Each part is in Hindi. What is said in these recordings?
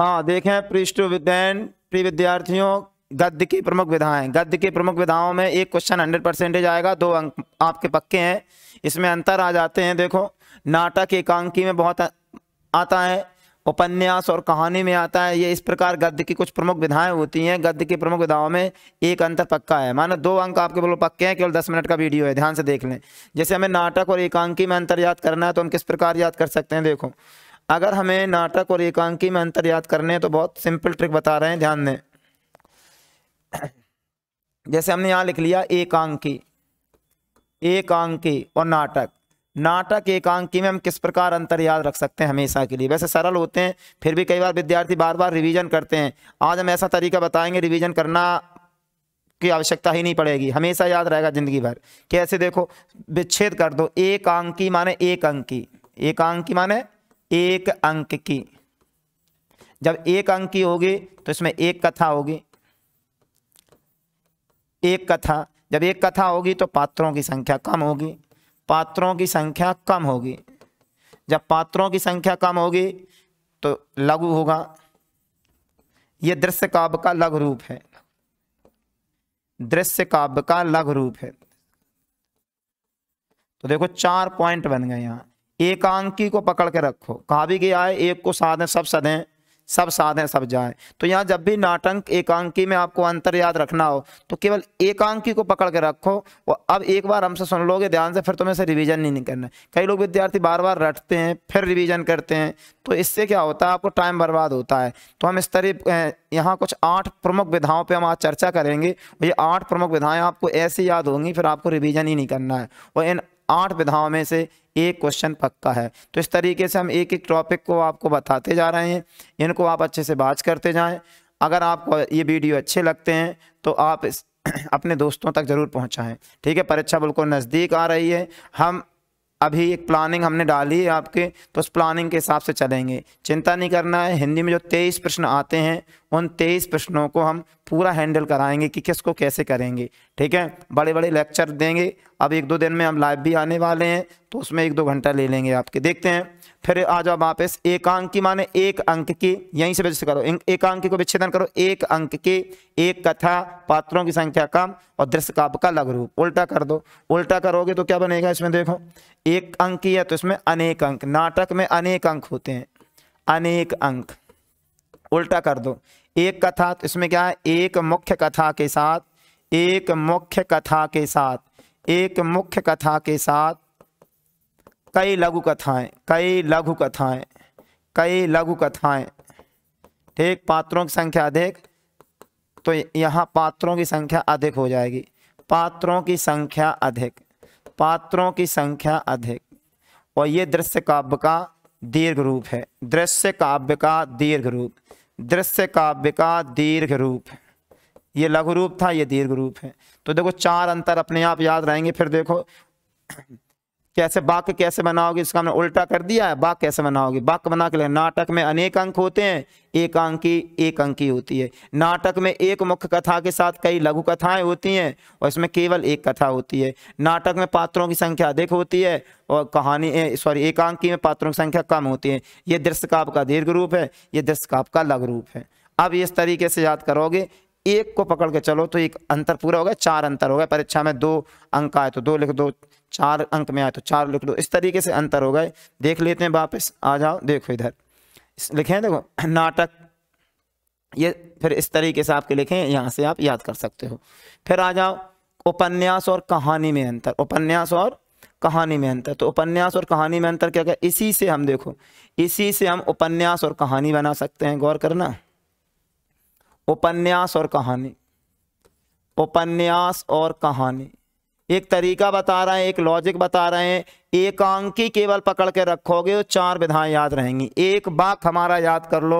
हाँ देखें पृष्ठ विद्वैन प्रिय विद्यार्थियों गद्य की प्रमुख विधाएं गद्य की प्रमुख विधाओं में एक क्वेश्चन हंड्रेड परसेंटेज आएगा दो अंक आपके पक्के हैं इसमें अंतर आ जाते हैं देखो नाटक एकांकी में बहुत आता है उपन्यास और कहानी में आता है ये इस प्रकार गद्य की कुछ प्रमुख विधाएं होती हैं गद्य की प्रमुख विधाओं में एक अंतर पक्का है मानो दो अंक आपके बोलो पक्के हैं केवल दस मिनट का वीडियो है ध्यान से देख लें जैसे हमें नाटक और एकांकी में अंतर याद करना है तो हम किस प्रकार याद कर सकते हैं देखो अगर हमें नाटक और एकांकी में अंतर याद करने हैं तो बहुत सिंपल ट्रिक बता रहे हैं ध्यान दें जैसे हमने यहाँ लिख लिया एकांकी एकांकी और नाटक नाटक एकांकी में हम किस प्रकार अंतर याद रख सकते हैं हमेशा के लिए वैसे सरल होते हैं फिर भी कई बार विद्यार्थी बार बार रिवीजन करते हैं आज हम ऐसा तरीका बताएंगे रिवीजन करना की आवश्यकता ही नहीं पड़ेगी हमेशा याद रहेगा जिंदगी भर कैसे देखो विच्छेद कर दो एकांकी माने एकांकी एकांकी माने एक अंक की जब एक अंक की होगी तो इसमें एक कथा होगी एक कथा जब एक कथा होगी तो पात्रों की संख्या कम होगी पात्रों की संख्या कम होगी जब पात्रों की संख्या कम होगी तो लघु होगा यह दृश्य काव्य का लघु रूप है दृश्य काव्य का लघु रूप है तो देखो चार पॉइंट बन गए यहां एकांकी को पकड़ के रखो कहा भी गया है एक को साधे सब सधें सब साधें सब जाए तो यहाँ जब भी नाटंक एकांकी में आपको अंतर याद रखना हो तो केवल एकांकी को पकड़ के रखो और अब एक बार हमसे सुन लोगे ध्यान से फिर तुम्हें से रिवीजन नहीं करना कई लोग विद्यार्थी बार बार रटते हैं फिर रिवीजन करते हैं तो इससे क्या होता है आपको टाइम बर्बाद होता है तो हम इस तरह यहाँ कुछ आठ प्रमुख विधाओं पर हम आज चर्चा करेंगे और ये आठ प्रमुख विधाएँ आपको ऐसी याद होंगी फिर आपको रिविज़न ही नहीं करना है और इन आठ विधाओं में से एक क्वेश्चन पक्का है तो इस तरीके से हम एक एक टॉपिक को आपको बताते जा रहे हैं इनको आप अच्छे से बात करते जाएं अगर आपको ये वीडियो अच्छे लगते हैं तो आप इस अपने दोस्तों तक ज़रूर पहुँचाएँ ठीक है परीक्षा बिल्कुल नज़दीक आ रही है हम अभी एक प्लानिंग हमने डाली है आपके तो उस प्लानिंग के हिसाब से चलेंगे चिंता नहीं करना है हिंदी में जो तेईस प्रश्न आते हैं उन तेईस प्रश्नों को हम पूरा हैंडल कराएंगे कि किसको कैसे करेंगे ठीक है बड़े बड़े लेक्चर देंगे अब एक दो दिन में हम लाइव भी आने वाले हैं तो उसमें एक दो घंटा ले लेंगे आपके देखते हैं फिर आ जाओ वापस एकांक की माने एक अंक की यहीं से विचित्र करो एकांक को विच्छेदन करो एक अंक की एक कथा पात्रों की संख्या कम और दृश्य काव्य का लघु रूप उल्टा कर दो उल्टा करोगे तो क्या बनेगा इसमें देखो एक अंक की है तो इसमें अनेक अंक नाटक में अनेक अंक होते हैं अनेक अंक उल्टा कर दो एक कथा तो इसमें क्या है एक मुख्य कथा के साथ एक मुख्य कथा के साथ एक मुख्य कथा के साथ कई लघु कथाएं कई लघु कथाएं कई लघु कथाएं ठीक पात्रों की संख्या अधिक तो यहाँ पात्रों की संख्या अधिक हो जाएगी पात्रों की संख्या अधिक पात्रों की संख्या अधिक और ये दृश्य काव्य का दीर्घ रूप है दृश्य काव्य का दीर्घ रूप दृश्य काव्य का दीर्घ रूप है ये लघु रूप था ये दीर्घ रूप है तो देखो चार अंतर अपने आप याद रहेंगे फिर देखो कैसे बाक कैसे बनाओगे इसका हमने उल्टा कर दिया है बाक कैसे बनाओगे बाक बना के लिए नाटक में अनेक अंक होते हैं एक अंकी एक अंकी होती है नाटक में एक मुख्य कथा के साथ कई लघु कथाएं होती हैं और इसमें केवल एक कथा होती है नाटक में पात्रों की संख्या अधिक होती है और कहानी सॉरी एकांकी में पात्रों की संख्या कम होती है ये दृश्य काव्य का दीर्घ रूप है ये दृश्य काव्य का लघु रूप है अब इस तरीके से याद करोगे एक को पकड़ के चलो तो एक अंतर पूरा हो गया चार अंतर हो गया परीक्षा में दो अंक आए तो दो लिख दो चार अंक में आए तो चार लिख लो इस तरीके से अंतर हो गए देख लेते हैं वापस आ जाओ देखो इधर लिखे देखो नाटक ये फिर इस तरीके से आपके लिखे यहाँ से आप याद कर सकते हो फिर आ जाओ उपन्यास और कहानी में अंतर उपन्यास और कहानी में अंतर तो उपन्यास और कहानी में अंतर क्या क्या इसी से हम देखो इसी से हम उपन्यास और कहानी बना सकते हैं गौर करना उपन्यास और कहानी उपन्यास और कहानी एक तरीका बता रहे हैं एक लॉजिक बता रहे हैं एकांकी केवल पकड़ के रखोगे तो चार विधाएं याद रहेंगी एक बाक हमारा याद कर लो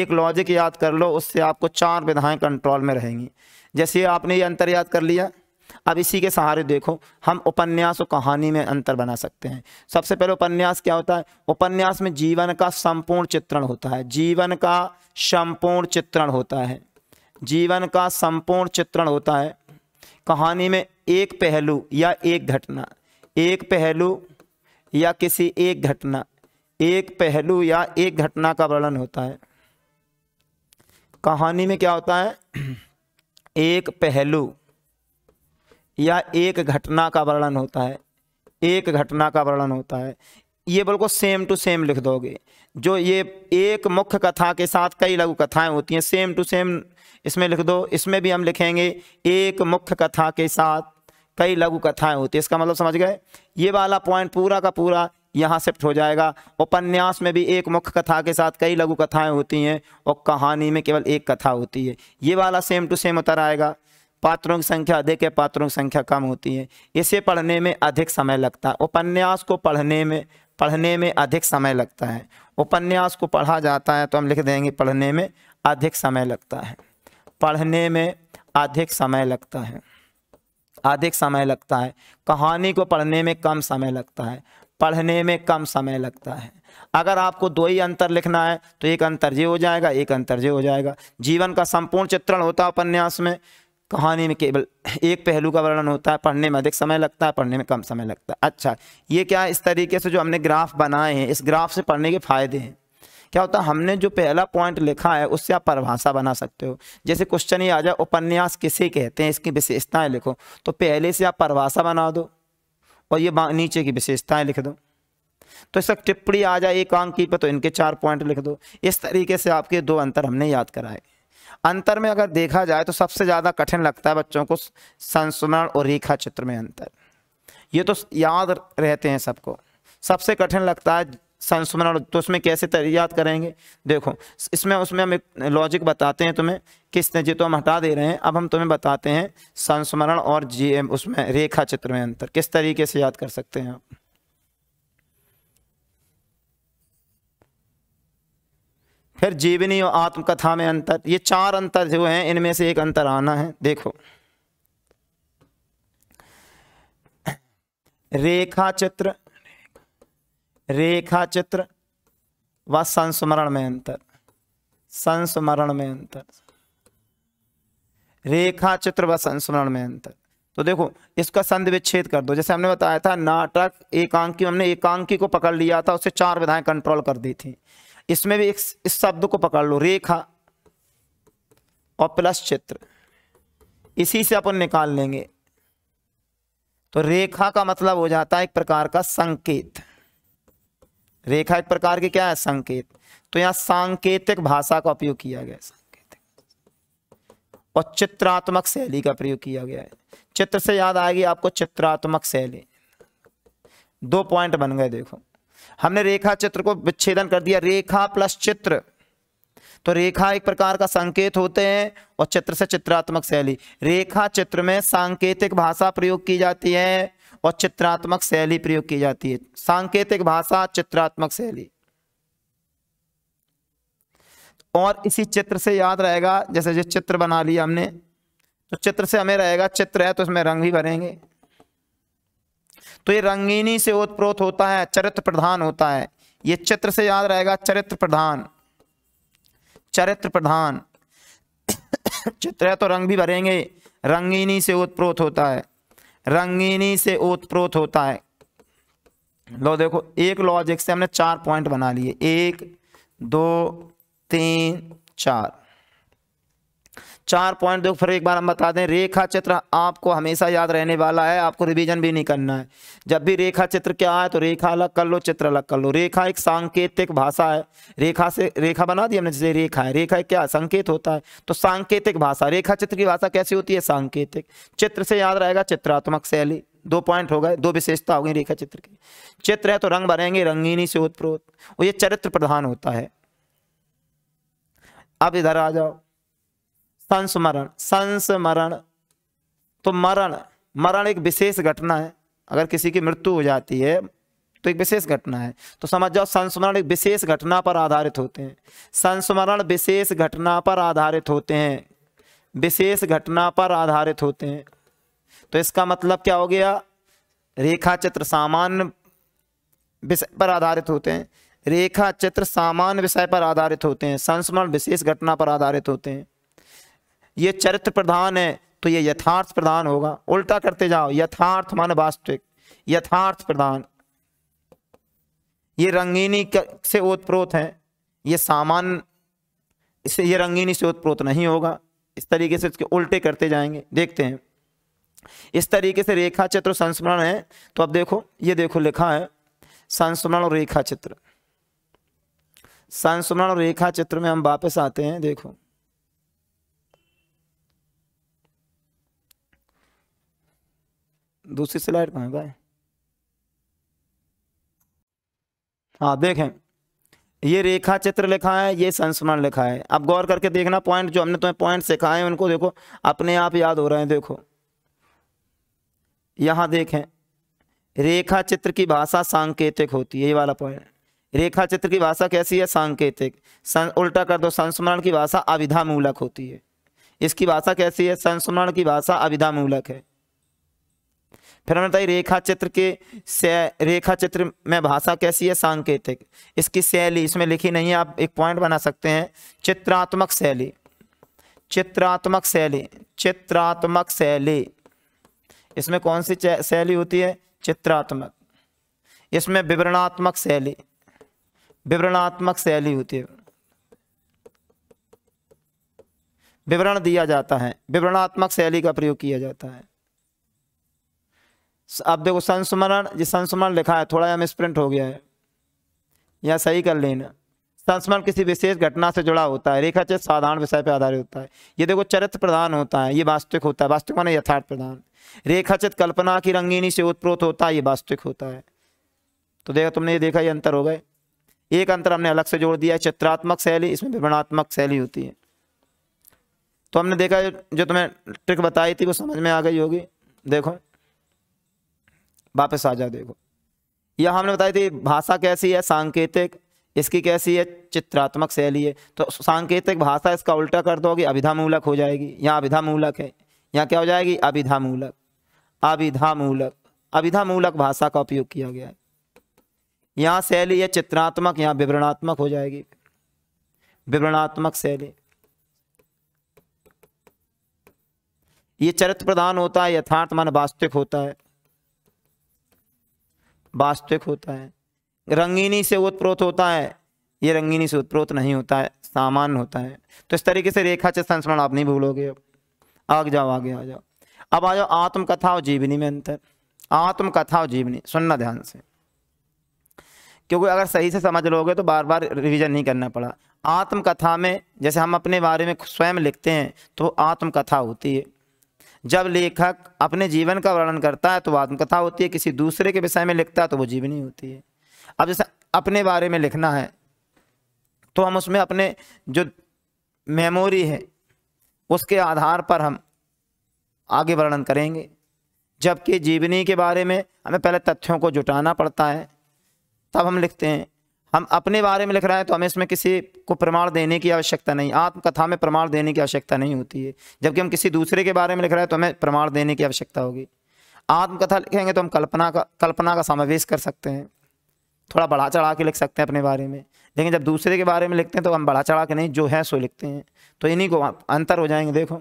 एक लॉजिक याद कर लो उससे आपको चार विधाएं कंट्रोल में रहेंगी जैसे आपने ये अंतर याद कर लिया अब इसी के सहारे देखो हम उपन्यास और कहानी में अंतर बना सकते हैं सबसे पहले उपन्यास क्या होता है उपन्यास में जीवन का संपूर्ण चित्रण होता है जीवन का संपूर्ण चित्रण होता है जीवन का संपूर्ण चित्रण होता है कहानी में एक पहलू या एक घटना एक पहलू या किसी एक घटना एक पहलू या एक घटना का वर्णन होता है कहानी में क्या होता है एक पहलू या एक घटना का वर्णन होता है एक घटना का वर्णन होता है ये बिल्कुल सेम टू सेम लिख दोगे जो ये एक मुख्य कथा के साथ कई लघु कथाएं होती हैं सेम टू सेम इसमें लिख दो इसमें भी हम लिखेंगे एक मुख्य कथा के साथ कई लघु कथाएं होती है इसका मतलब समझ गए ये वाला पॉइंट पूरा का पूरा यहाँ शिफ्ट हो जाएगा उपन्यास में भी एक मुख्य कथा के साथ कई लघु कथाएं होती हैं और कहानी में केवल एक कथा होती है ये वाला सेम टू सेम उतर आएगा पात्रों की संख्या अधिक है पात्रों की संख्या कम होती है इसे पढ़ने में अधिक समय लगता है उपन्यास को पढ़ने में पढ़ने में अधिक समय लगता है उपन्यास को पढ़ा जाता है तो हम लिख देंगे पढ़ने में अधिक समय लगता है पढ़ने में अधिक समय लगता है अधिक समय लगता है कहानी को पढ़ने में कम समय लगता है पढ़ने में कम समय लगता है अगर आपको दो ही अंतर लिखना है तो एक अंतर ये हो जाएगा एक अंतर ये हो जाएगा जीवन का संपूर्ण चित्रण होता है उपन्यास में कहानी में केवल एक पहलू का वर्णन होता है पढ़ने में अधिक समय लगता है पढ़ने में कम समय लगता है अच्छा ये क्या इस तरीके से जो हमने ग्राफ बनाए हैं इस ग्राफ से पढ़ने के फायदे हैं क्या होता है हमने जो पहला पॉइंट लिखा है उससे आप परिभाषा बना सकते हो जैसे क्वेश्चन ये आ जाए उपन्यास किसे कहते हैं इसकी विशेषताएं लिखो तो पहले से आप परिभाषा बना दो और ये नीचे की विशेषताएं लिख दो तो इसका टिप्पणी आ जाए एक अंक की पर तो इनके चार पॉइंट लिख दो इस तरीके से आपके दो अंतर हमने याद कराए अंतर में अगर देखा जाए तो सबसे ज़्यादा कठिन लगता है बच्चों को संस्मरण और रेखा चित्र में अंतर ये तो याद रहते हैं सबको सबसे कठिन लगता है संस्मरण तो उसमें कैसे याद करेंगे देखो इसमें उसमें हम एक लॉजिक बताते हैं तुम्हें किस ने तो हम हटा दे रहे हैं अब हम तुम्हें बताते हैं संस्मरण और जी उसमें रेखा चित्र में अंतर किस तरीके से याद कर सकते हैं आप फिर जीवनी और आत्मकथा में अंतर ये चार अंतर जो हैं इनमें से एक अंतर आना है देखो रेखा चित्र रेखा चित्र व संस्मरण में अंतर संस्मरण में अंतर रेखा चित्र व संस्मरण में अंतर तो देखो इसका संधि विच्छेद कर दो जैसे हमने बताया था नाटक एकांकी हमने एकांकी को पकड़ लिया था उसे चार विधाएं कंट्रोल कर दी थी इसमें भी एक इस शब्द को पकड़ लो रेखा और प्लस चित्र इसी से अपन निकाल लेंगे तो रेखा का मतलब हो जाता है एक प्रकार का संकेत रेखा एक प्रकार के क्या है संकेत तो यहां सांकेतिक भाषा का उपयोग किया गया सांकेतिक और चित्रात्मक शैली का प्रयोग किया गया है चित्र से याद आएगी आपको चित्रात्मक शैली दो पॉइंट बन गए देखो हमने रेखा चित्र को विच्छेदन कर दिया रेखा प्लस चित्र तो रेखा एक प्रकार का संकेत होते हैं और चित्र से चित्रात्मक शैली रेखा चित्र में सांकेतिक भाषा प्रयोग की जाती है और चित्रात्मक शैली प्रयोग की जाती है सांकेतिक भाषा चित्रात्मक शैली और इसी चित्र से याद रहेगा जैसे जिस चित्र बना लिया हमने तो चित्र से हमें रहेगा चित्र है तो इसमें रंग भी भरेंगे तो ये रंगीनी से ओतप्रोत होता है चरित्र प्रधान होता है ये चित्र से याद रहेगा चरित्र प्रधान चरित्र प्रधान चित्र है तो रंग भी भरेंगे रंगीनी से ओतप्रोत होता है रंगीनी से ओतप्रोत होता है लो देखो एक लॉजिक से हमने चार पॉइंट बना लिए एक दो तीन चार चार पॉइंट देखो फिर एक बार हम बता दें रेखा चित्र आपको हमेशा याद रहने वाला है आपको रिवीजन भी नहीं करना है जब भी रेखा चित्र क्या आए तो रेखा अलग कर लो चित्र अलग कर लो रेखा एक सांकेतिक भाषा है रेखा से रेखा बना दी हमने जैसे रेखा है रेखा क्या संकेत होता है तो सांकेतिक भाषा रेखा चित्र की भाषा कैसी होती है सांकेतिक चित्र से याद रहेगा चित्रात्मक शैली दो पॉइंट हो गए दो विशेषता हो गई रेखा चित्र की चित्र है तो रंग भरेंगे रंगीनी से उत्प्रोत और ये चरित्र प्रधान होता है अब इधर आ जाओ संस्मरण संस्मरण तो मरण मरण एक विशेष घटना है अगर किसी की मृत्यु हो जाती है तो एक विशेष घटना है तो समझ जाओ संस्मरण एक विशेष घटना पर आधारित होते हैं संस्मरण विशेष घटना पर आधारित होते हैं विशेष घटना पर आधारित होते हैं तो इसका मतलब क्या हो गया रेखा चित्र सामान्य विषय पर आधारित होते हैं रेखा चित्र सामान्य विषय पर आधारित होते हैं संस्मरण विशेष घटना पर आधारित होते हैं ये चरित्र प्रधान है तो ये यथार्थ प्रधान होगा उल्टा करते जाओ यथार्थ मान वास्तविक यथार्थ प्रधान ये रंगीनी से ओतप्रोत है ये सामान्य इसे ये रंगीनी से ओतप्रोत नहीं होगा इस तरीके से इसके उल्टे करते जाएंगे देखते हैं इस तरीके से रेखा चित्र संस्मरण है तो अब देखो ये देखो लिखा है संस्मरण और रेखा चित्र संस्मरण और रेखा चित्र में हम वापस आते हैं देखो दूसरी स्लाइड कहाँ गए हाँ देखें ये रेखा चित्र लिखा है ये संस्मरण लिखा है अब गौर करके देखना पॉइंट जो हमने तुम्हें पॉइंट सिखाए हैं उनको देखो अपने आप याद हो रहे हैं देखो यहाँ देखें रेखा चित्र की भाषा सांकेतिक होती है ये वाला पॉइंट रेखा चित्र की भाषा कैसी है सांकेतिक सं, उल्टा कर दो संस्मरण की भाषा अविधामूलक होती है इसकी भाषा कैसी है संस्मरण की भाषा अविधामूलक है फिर हमें बताई रेखा चित्र के रेखा चित्र में भाषा कैसी है सांकेतिक इसकी शैली इसमें लिखी नहीं है आप एक पॉइंट बना सकते हैं चित्रात्मक शैली चित्रात्मक शैली चित्रात्मक शैली इसमें कौन सी शैली होती है चित्रात्मक इसमें विवरणात्मक शैली विवरणात्मक शैली होती है विवरण दिया जाता है विवरणात्मक शैली का प्रयोग किया जाता है अब देखो संस्मरण ये संस्मरण लिखा है थोड़ा यहाँ मिसप्रिंट हो गया है यहाँ सही कर लेना संस्मरण किसी विशेष घटना से जुड़ा होता है रेखा चित्र साधारण विषय पर आधारित होता है ये देखो चरित्र प्रधान होता है ये वास्तविक होता है वास्तविक माना यथार्थ प्रधान रेखाचित कल्पना की रंगीनी से उत्प्रोत होता है ये वास्तविक होता है तो देखो तुमने ये देखा ये अंतर हो गए एक अंतर हमने अलग से जोड़ दिया है चित्रात्मक शैली इसमें विवरणात्मक शैली होती है तो हमने देखा जो तुम्हें ट्रिक बताई थी वो समझ में आ गई होगी देखो वापस आ जाओ देखो यह हमने बताई थी भाषा कैसी है सांकेतिक इसकी कैसी है चित्रात्मक शैली है तो सांकेतिक भाषा इसका उल्टा कर दोगे अभिधामूलक हो जाएगी यहाँ अभिधामूलक है यहाँ क्या हो जाएगी अभिधामूलक अभिधामूलक अभिधामूलक भाषा का उपयोग किया गया है यहाँ शैली है चित्रात्मक यहाँ विवरणात्मक हो जाएगी विवरणात्मक शैली ये चरित्र प्रधान होता है यथार्थ मान वास्तविक होता है वास्तविक होता है रंगीनी से उत्प्रोत होता है ये रंगीनी से उत्प्रोत नहीं होता है सामान्य होता है तो इस तरीके से रेखा से संस्मरण आप नहीं भूलोगे अब आग जाओ आगे आ जाओ अब आ जाओ आत्मकथा और जीवनी में अंतर आत्मकथा और जीवनी सुनना ध्यान से क्योंकि अगर सही से समझ लोगे तो बार बार रिवीजन नहीं करना पड़ा आत्मकथा में जैसे हम अपने बारे में स्वयं लिखते हैं तो आत्मकथा होती है जब लेखक अपने जीवन का वर्णन करता है तो वह आत्मकथा होती है किसी दूसरे के विषय में लिखता है तो वो जीवनी होती है अब जैसे अपने बारे में लिखना है तो हम उसमें अपने जो मेमोरी है उसके आधार पर हम आगे वर्णन करेंगे जबकि जीवनी के बारे में हमें पहले तथ्यों को जुटाना पड़ता है तब हम लिखते हैं हम अपने बारे में लिख रहे हैं तो हमें इसमें किसी को प्रमाण देने की आवश्यकता नहीं आत्मकथा में प्रमाण देने की आवश्यकता नहीं होती है जबकि हम किसी दूसरे के बारे में लिख रहे हैं तो हमें प्रमाण देने की आवश्यकता होगी आत्मकथा लिखेंगे तो हम कल्पना का कल्पना का समावेश कर सकते हैं थोड़ा बढ़ा चढ़ा के लिख सकते हैं अपने बारे में लेकिन जब दूसरे के बारे में लिखते हैं तो हम बढ़ा चढ़ा के नहीं जो है सो लिखते हैं तो इन्हीं को अंतर हो जाएंगे देखो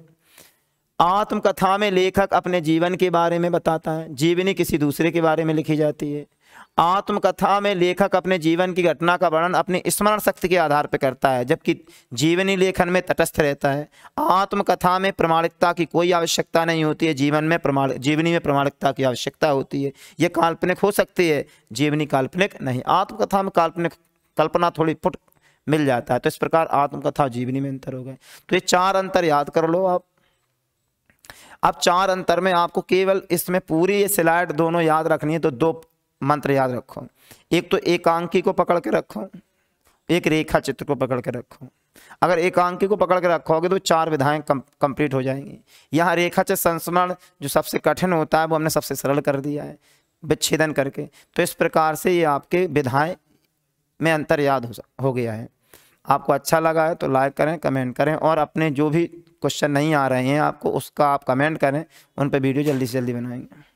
आत्मकथा में लेखक अपने जीवन के बारे में बताता है जीवनी किसी दूसरे के बारे में लिखी जाती है आत्मकथा में लेखक अपने जीवन की घटना का वर्णन अपनी स्मरण शक्ति के आधार पर करता है जबकि जीवनी लेखन में तटस्थ रहता है आत्मकथा में प्रमाणिकता की कोई आवश्यकता नहीं होती है जीवन में प्रमाण जीवनी में प्रमाणिकता की आवश्यकता होती है यह काल्पनिक हो सकती है जीवनी काल्पनिक नहीं आत्मकथा में काल्पनिक कल्पना थोड़ी फुट मिल जाता है तो इस प्रकार आत्मकथा जीवनी में अंतर हो गए तो ये चार अंतर याद कर लो आप अब चार अंतर में आपको केवल इसमें पूरी ये स्लाइड दोनों याद रखनी है तो दो मंत्र याद रखो एक तो एकांकी को पकड़ के रखो एक रेखा चित्र को पकड़ के रखो अगर एकांकी को पकड़ के रखोगे तो चार विधाएं कम, कंप्लीट हो जाएंगी यहाँ रेखा चित्र संस्मरण जो सबसे कठिन होता है वो हमने सबसे सरल कर दिया है विच्छेदन करके तो इस प्रकार से ये आपके विधाएं में अंतर याद हो, हो गया है आपको अच्छा लगा है तो लाइक करें कमेंट करें और अपने जो भी क्वेश्चन नहीं आ रहे हैं आपको उसका आप कमेंट करें उन पर वीडियो जल्दी से जल्दी बनाएंगे